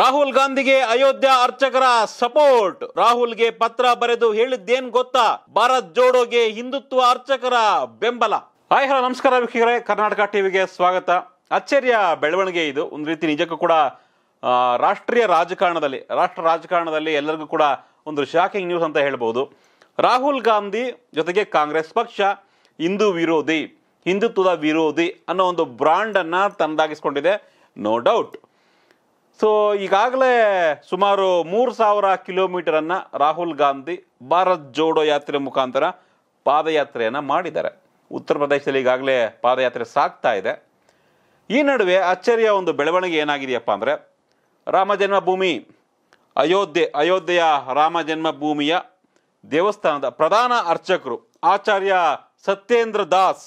ರಾಹುಲ್ ಗಾಂಧಿಗೆ ಅಯೋಧ್ಯ ಅರ್ಚಕರ ಸಪೋರ್ಟ್ ರಾಹುಲ್ಗೆ ಪತ್ರ ಬರೆದು ಹೇಳಿದ್ದೇನ್ ಗೊತ್ತಾ ಭಾರತ್ ಜೋಡೋಗೆ ಹಿಂದುತ್ವ ಅರ್ಚಕರ ಬೆಂಬಲ ಹಾಯ್ ಹಲೋ ನಮಸ್ಕಾರ ವೀಕ್ಷಕರೇ ಕರ್ನಾಟಕ ಟಿವಿಗೆ ಸ್ವಾಗತ ಅಚ್ಚರಿಯ ಬೆಳವಣಿಗೆ ಇದು ಒಂದು ರೀತಿ ನಿಜಕ್ಕೂ ಕೂಡ ರಾಷ್ಟ್ರೀಯ ರಾಜಕಾರಣದಲ್ಲಿ ರಾಷ್ಟ್ರ ರಾಜಕಾರಣದಲ್ಲಿ ಎಲ್ಲರಿಗೂ ಕೂಡ ಒಂದು ಶಾಕಿಂಗ್ ನ್ಯೂಸ್ ಅಂತ ಹೇಳ್ಬೋದು ರಾಹುಲ್ ಗಾಂಧಿ ಜೊತೆಗೆ ಕಾಂಗ್ರೆಸ್ ಪಕ್ಷ ಹಿಂದೂ ವಿರೋಧಿ ಹಿಂದುತ್ವದ ವಿರೋಧಿ ಅನ್ನೋ ಒಂದು ಬ್ರಾಂಡನ್ನು ತನ್ನದಾಗಿಸ್ಕೊಂಡಿದೆ ನೋ ಡೌಟ್ ಸೊ ಈಗಾಗಲೇ ಸುಮಾರು ಮೂರು ಸಾವಿರ ಕಿಲೋಮೀಟರನ್ನು ರಾಹುಲ್ ಗಾಂಧಿ ಭಾರತ್ ಜೋಡೋ ಯಾತ್ರೆ ಮುಖಾಂತರ ಪಾದಯಾತ್ರೆಯನ್ನು ಮಾಡಿದ್ದಾರೆ ಉತ್ತರ ಪ್ರದೇಶದಲ್ಲಿ ಈಗಾಗಲೇ ಪಾದಯಾತ್ರೆ ಸಾಗ್ತಾ ಇದೆ ಈ ನಡುವೆ ಅಚ್ಚರಿಯ ಒಂದು ಬೆಳವಣಿಗೆ ಏನಾಗಿದೆಯಪ್ಪ ಅಂದರೆ ರಾಮ ಜನ್ಮಭೂಮಿ ಅಯೋಧ್ಯೆ ಅಯೋಧ್ಯೆಯ ರಾಮ ಜನ್ಮಭೂಮಿಯ ದೇವಸ್ಥಾನದ ಪ್ರಧಾನ ಅರ್ಚಕರು ಆಚಾರ್ಯ ಸತ್ಯೇಂದ್ರ ದಾಸ್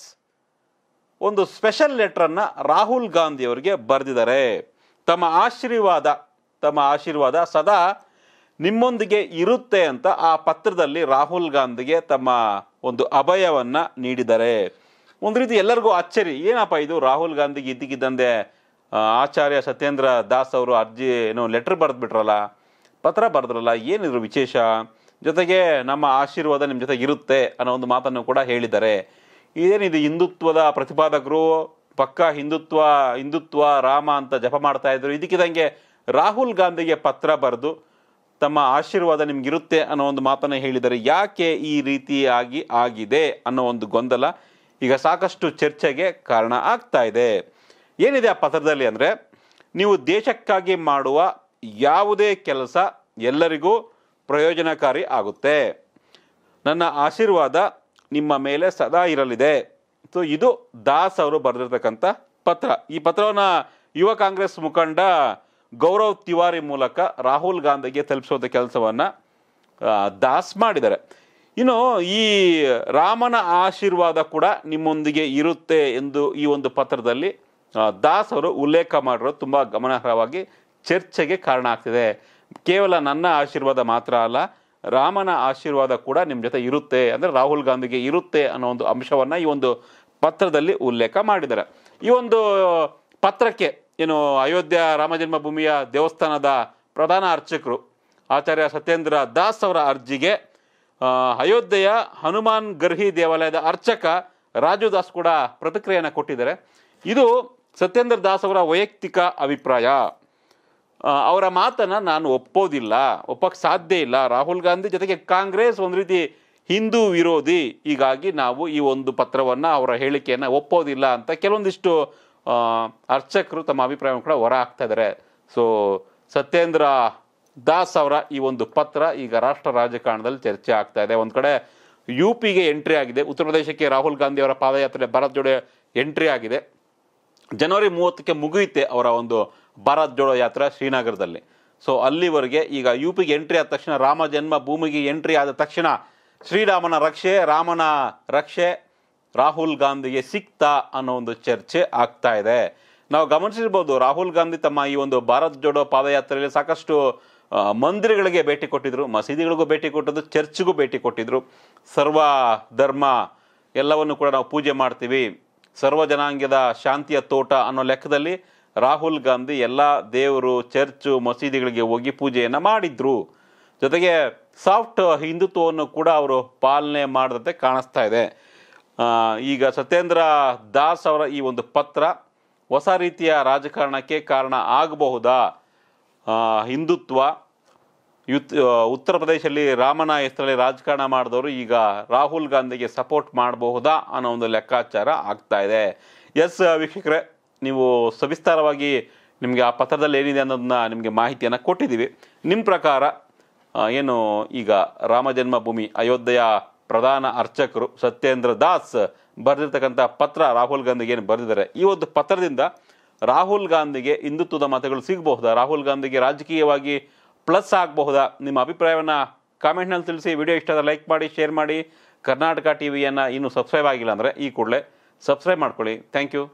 ಒಂದು ಸ್ಪೆಷಲ್ ಲೆಟ್ರನ್ನು ರಾಹುಲ್ ಅವರಿಗೆ ಬರೆದಿದ್ದಾರೆ ತಮ್ಮ ಆಶೀರ್ವಾದ ತಮ್ಮ ಆಶೀರ್ವಾದ ಸದಾ ನಿಮ್ಮೊಂದಿಗೆ ಇರುತ್ತೆ ಅಂತ ಆ ಪತ್ರದಲ್ಲಿ ರಾಹುಲ್ ಗಾಂಧಿಗೆ ತಮ್ಮ ಒಂದು ಅಭಯವನ್ನು ನೀಡಿದ್ದಾರೆ ಒಂದು ರೀತಿ ಎಲ್ಲರಿಗೂ ಅಚ್ಚರಿ ಏನಪ್ಪ ಇದು ರಾಹುಲ್ ಗಾಂಧಿಗೆ ಇದ್ದಕ್ಕಿದ್ದಂತೆ ಆಚಾರ್ಯ ಸತ್ಯೇಂದ್ರ ದಾಸ್ ಅವರು ಅರ್ಜಿ ಏನೋ ಲೆಟ್ರ್ ಬರೆದ್ಬಿಟ್ರಲ್ಲ ಪತ್ರ ಬರೆದ್ರಲ್ಲ ಏನಿದ್ರು ವಿಶೇಷ ಜೊತೆಗೆ ನಮ್ಮ ಆಶೀರ್ವಾದ ನಿಮ್ಮ ಜೊತೆ ಇರುತ್ತೆ ಅನ್ನೋ ಒಂದು ಮಾತನ್ನು ಕೂಡ ಹೇಳಿದ್ದಾರೆ ಇದೇನಿದು ಹಿಂದುತ್ವದ ಪ್ರತಿಪಾದಕರು ಪಕ್ಕ ಹಿಂದುತ್ವ ಹಿಂದುತ್ವ ರಾಮ ಅಂತ ಜಪ ಮಾಡ್ತಾ ಇದ್ರು ಇದಕ್ಕಿದಂಗೆ ರಾಹುಲ್ ಗಾಂಧಿಗೆ ಪತ್ರ ಬರೆದು ತಮ್ಮ ಆಶೀರ್ವಾದ ನಿಮಗಿರುತ್ತೆ ಅನ್ನೋ ಒಂದು ಮಾತನ್ನು ಹೇಳಿದರೆ ಯಾಕೆ ಈ ರೀತಿಯಾಗಿ ಆಗಿದೆ ಅನ್ನೋ ಒಂದು ಗೊಂದಲ ಈಗ ಸಾಕಷ್ಟು ಚರ್ಚೆಗೆ ಕಾರಣ ಆಗ್ತಾ ಇದೆ ಏನಿದೆ ಆ ಪತ್ರದಲ್ಲಿ ಅಂದರೆ ನೀವು ದೇಶಕ್ಕಾಗಿ ಮಾಡುವ ಯಾವುದೇ ಕೆಲಸ ಎಲ್ಲರಿಗೂ ಪ್ರಯೋಜನಕಾರಿ ಆಗುತ್ತೆ ನನ್ನ ಆಶೀರ್ವಾದ ನಿಮ್ಮ ಮೇಲೆ ಸದಾ ಇರಲಿದೆ ಸೊ ಇದು ದಾಸ್ ಅವರು ಬರೆದಿರ್ತಕ್ಕಂಥ ಪತ್ರ ಈ ಪತ್ರವನ್ನು ಯುವ ಕಾಂಗ್ರೆಸ್ ಮುಖಂಡ ಗೌರವ್ ತಿವಾರಿ ಮೂಲಕ ರಾಹುಲ್ ಗಾಂಧಿಗೆ ತಲುಪಿಸುವಂಥ ಕೆಲಸವನ್ನು ದಾಸ್ ಮಾಡಿದ್ದಾರೆ ಇನ್ನು ಈ ರಾಮನ ಆಶೀರ್ವಾದ ಕೂಡ ನಿಮ್ಮೊಂದಿಗೆ ಇರುತ್ತೆ ಎಂದು ಈ ಒಂದು ಪತ್ರದಲ್ಲಿ ದಾಸ್ ಅವರು ಉಲ್ಲೇಖ ಮಾಡಿರೋದು ತುಂಬ ಗಮನಾರ್ಹವಾಗಿ ಚರ್ಚೆಗೆ ಕಾರಣ ಆಗ್ತಿದೆ ಕೇವಲ ನನ್ನ ಆಶೀರ್ವಾದ ಮಾತ್ರ ಅಲ್ಲ ರಾಮನ ಆಶೀರ್ವಾದ ಕೂಡ ನಿಮ್ಮ ಜೊತೆ ಇರುತ್ತೆ ಅಂದರೆ ರಾಹುಲ್ ಗಾಂಧಿಗೆ ಇರುತ್ತೆ ಅನ್ನೋ ಒಂದು ಅಂಶವನ್ನು ಈ ಒಂದು ಪತ್ರದಲ್ಲಿ ಉಲ್ಲೇಖ ಮಾಡಿದ್ದಾರೆ ಈ ಒಂದು ಪತ್ರಕ್ಕೆ ಏನು ಅಯೋಧ್ಯ ರಾಮಜನ್ಮಭೂಮಿಯ ದೇವಸ್ಥಾನದ ಪ್ರಧಾನ ಅರ್ಚಕರು ಆಚಾರ್ಯ ಸತ್ಯೇಂದ್ರ ದಾಸ್ ಅವರ ಅರ್ಜಿಗೆ ಅಯೋಧ್ಯೆಯ ಹನುಮಾನ್ ಗರ್ಹಿ ದೇವಾಲಯದ ಅರ್ಚಕ ರಾಜು ದಾಸ್ ಕೂಡ ಪ್ರತಿಕ್ರಿಯೆಯನ್ನು ಕೊಟ್ಟಿದ್ದಾರೆ ಇದು ಸತ್ಯೇಂದ್ರ ದಾಸ್ ಅವರ ವೈಯಕ್ತಿಕ ಅಭಿಪ್ರಾಯ ಅವರ ಮಾತನ್ನು ನಾನು ಒಪ್ಪೋದಿಲ್ಲ ಒಪ್ಪಕ್ಕೆ ಸಾಧ್ಯ ಇಲ್ಲ ರಾಹುಲ್ ಗಾಂಧಿ ಜೊತೆಗೆ ಕಾಂಗ್ರೆಸ್ ಒಂದು ರೀತಿ ಹಿಂದೂ ವಿರೋಧಿ ಹೀಗಾಗಿ ನಾವು ಈ ಒಂದು ಪತ್ರವನ್ನು ಅವರ ಹೇಳಿಕೆಯನ್ನು ಒಪ್ಪೋದಿಲ್ಲ ಅಂತ ಕೆಲವೊಂದಿಷ್ಟು ಅರ್ಚಕರು ತಮ್ಮ ಅಭಿಪ್ರಾಯವನ್ನು ಕೂಡ ಹೊರ ಹಾಕ್ತಾ ಇದ್ದಾರೆ ಸೊ ಸತ್ಯೇಂದ್ರ ದಾಸ್ ಅವರ ಈ ಒಂದು ಪತ್ರ ಈಗ ರಾಷ್ಟ್ರ ರಾಜಕಾರಣದಲ್ಲಿ ಚರ್ಚೆ ಆಗ್ತಾ ಇದೆ ಒಂದು ಕಡೆ ಯು ಪಿಗೆ ಎಂಟ್ರಿ ಆಗಿದೆ ಉತ್ತರ ಪ್ರದೇಶಕ್ಕೆ ರಾಹುಲ್ ಗಾಂಧಿ ಅವರ ಪಾದಯಾತ್ರೆ ಭಾರತ್ ಜೋಡೋ ಎಂಟ್ರಿ ಆಗಿದೆ ಜನವರಿ ಮೂವತ್ತಕ್ಕೆ ಮುಗಿಯುತ್ತೆ ಅವರ ಒಂದು ಭಾರತ್ ಜೋಡೋ ಯಾತ್ರೆ ಶ್ರೀನಗರದಲ್ಲಿ ಸೊ ಅಲ್ಲಿವರೆಗೆ ಈಗ ಯು ಪಿಗೆ ಎಂಟ್ರಿ ಆದ ತಕ್ಷಣ ರಾಮ ಜನ್ಮ ಭೂಮಿಗೆ ಎಂಟ್ರಿ ಆದ ತಕ್ಷಣ ಶ್ರೀರಾಮನ ರಕ್ಷೆ ರಾಮನ ರಕ್ಷೆ ರಾಹುಲ್ ಗಾಂಧಿಗೆ ಸಿಕ್ತ ಅನ್ನೋ ಒಂದು ಚರ್ಚೆ ಆಗ್ತಾ ಇದೆ ನಾವು ಗಮನಿಸಿರ್ಬೋದು ರಾಹುಲ್ ಗಾಂಧಿ ತಮ್ಮ ಈ ಒಂದು ಭಾರತ್ ಜೋಡೋ ಪಾದಯಾತ್ರೆಯಲ್ಲಿ ಸಾಕಷ್ಟು ಮಂದಿರಗಳಿಗೆ ಭೇಟಿ ಕೊಟ್ಟಿದ್ದರು ಮಸೀದಿಗಳಿಗೂ ಭೇಟಿ ಕೊಟ್ಟಿದ್ದು ಚರ್ಚ್ಗೂ ಭೇಟಿ ಕೊಟ್ಟಿದ್ದರು ಸರ್ವ ಧರ್ಮ ಎಲ್ಲವನ್ನು ಕೂಡ ನಾವು ಪೂಜೆ ಮಾಡ್ತೀವಿ ಸರ್ವ ಜನಾಂಗದ ಶಾಂತಿಯ ತೋಟ ಅನ್ನೋ ಲೆಕ್ಕದಲ್ಲಿ ರಾಹುಲ್ ಗಾಂಧಿ ಎಲ್ಲ ದೇವರು ಚರ್ಚು ಮಸೀದಿಗಳಿಗೆ ಹೋಗಿ ಪೂಜೆಯನ್ನು ಮಾಡಿದ್ರು ಜೊತೆಗೆ ಸಾಫ್ಟ್ ಹಿಂದುತ್ವವನ್ನು ಕೂಡ ಅವರು ಪಾಲನೆ ಮಾಡದಂತೆ ಕಾಣಿಸ್ತಾ ಇದೆ ಈಗ ಸತ್ಯೇಂದ್ರ ದಾಸ್ ಅವರ ಈ ಒಂದು ಪತ್ರ ಹೊಸ ರೀತಿಯ ರಾಜಕಾರಣಕ್ಕೆ ಕಾರಣ ಆಗಬಹುದಾ ಹಿಂದುತ್ವ ಯುತ್ ಉತ್ತರ ಪ್ರದೇಶದಲ್ಲಿ ರಾಮನ ಹೆಸರಲ್ಲಿ ರಾಜಕಾರಣ ಮಾಡಿದವರು ಈಗ ರಾಹುಲ್ ಗಾಂಧಿಗೆ ಸಪೋರ್ಟ್ ಮಾಡಬಹುದಾ ಅನ್ನೋ ಒಂದು ಲೆಕ್ಕಾಚಾರ ಆಗ್ತಾ ಇದೆ ಎಸ್ ವೀಕ್ಷಕರೇ ನೀವು ಸವಿಸ್ತಾರವಾಗಿ ನಿಮಗೆ ಆ ಪತ್ರದಲ್ಲಿ ಏನಿದೆ ಅನ್ನೋದನ್ನ ನಿಮಗೆ ಮಾಹಿತಿಯನ್ನು ಕೊಟ್ಟಿದ್ದೀವಿ ನಿಮ್ಮ ಪ್ರಕಾರ ಏನು ಈಗ ರಾಮ ಜನ್ಮಭೂಮಿ ಅಯೋಧ್ಯೆಯ ಪ್ರಧಾನ ಅರ್ಚಕರು ಸತ್ಯೇಂದ್ರ ದಾಸ್ ಬರೆದಿರ್ತಕ್ಕಂಥ ಪತ್ರ ರಾಹುಲ್ ಗಾಂಧಿಗೆ ಏನು ಬರೆದಿದ್ದಾರೆ ಈ ಒಂದು ಪತ್ರದಿಂದ ರಾಹುಲ್ ಗಾಂಧಿಗೆ ಹಿಂದುತ್ವದ ಮತಗಳು ಸಿಗಬಹುದಾ ರಾಹುಲ್ ಗಾಂಧಿಗೆ ರಾಜಕೀಯವಾಗಿ ಪ್ಲಸ್ ಆಗಬಹುದಾ ನಿಮ್ಮ ಅಭಿಪ್ರಾಯವನ್ನು ಕಾಮೆಂಟ್ನಲ್ಲಿ ತಿಳಿಸಿ ವಿಡಿಯೋ ಇಷ್ಟ ಆದರೆ ಲೈಕ್ ಮಾಡಿ ಶೇರ್ ಮಾಡಿ ಕರ್ನಾಟಕ ಟಿ ವಿಯನ್ನು ಇನ್ನೂ ಸಬ್ಸ್ಕ್ರೈಬ್ ಆಗಿಲ್ಲ ಅಂದರೆ ಈ ಕೂಡಲೇ ಸಬ್ಸ್ಕ್ರೈಬ್ ಮಾಡ್ಕೊಳ್ಳಿ ಥ್ಯಾಂಕ್ ಯು